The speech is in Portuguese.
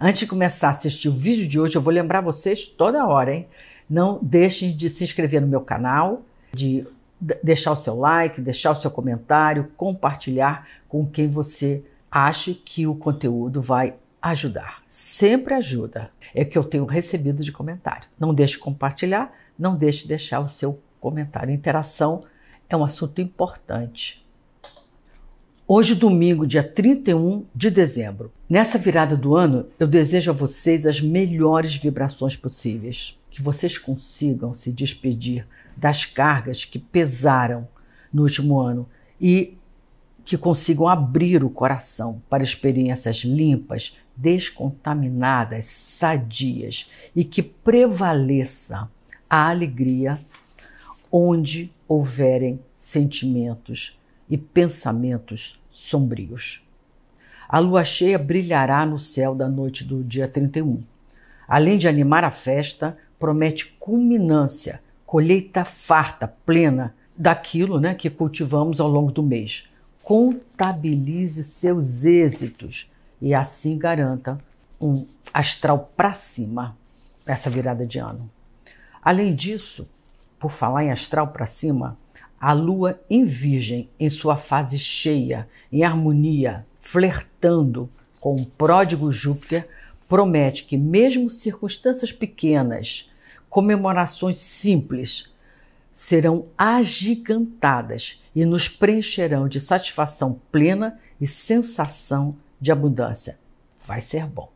Antes de começar a assistir o vídeo de hoje, eu vou lembrar vocês toda hora, hein? Não deixem de se inscrever no meu canal, de deixar o seu like, deixar o seu comentário, compartilhar com quem você acha que o conteúdo vai ajudar. Sempre ajuda. É o que eu tenho recebido de comentário. Não deixe compartilhar, não deixe deixar o seu comentário. Interação é um assunto importante Hoje, domingo, dia 31 de dezembro. Nessa virada do ano, eu desejo a vocês as melhores vibrações possíveis. Que vocês consigam se despedir das cargas que pesaram no último ano e que consigam abrir o coração para experiências limpas, descontaminadas, sadias e que prevaleça a alegria onde houverem sentimentos e pensamentos sombrios. A lua cheia brilhará no céu da noite do dia 31. Além de animar a festa, promete culminância, colheita farta, plena daquilo né, que cultivamos ao longo do mês. Contabilize seus êxitos e assim garanta um astral para cima nessa virada de ano. Além disso, por falar em astral para cima, a lua em virgem, em sua fase cheia, em harmonia, flertando com o pródigo Júpiter, promete que, mesmo circunstâncias pequenas, comemorações simples, serão agigantadas e nos preencherão de satisfação plena e sensação de abundância. Vai ser bom.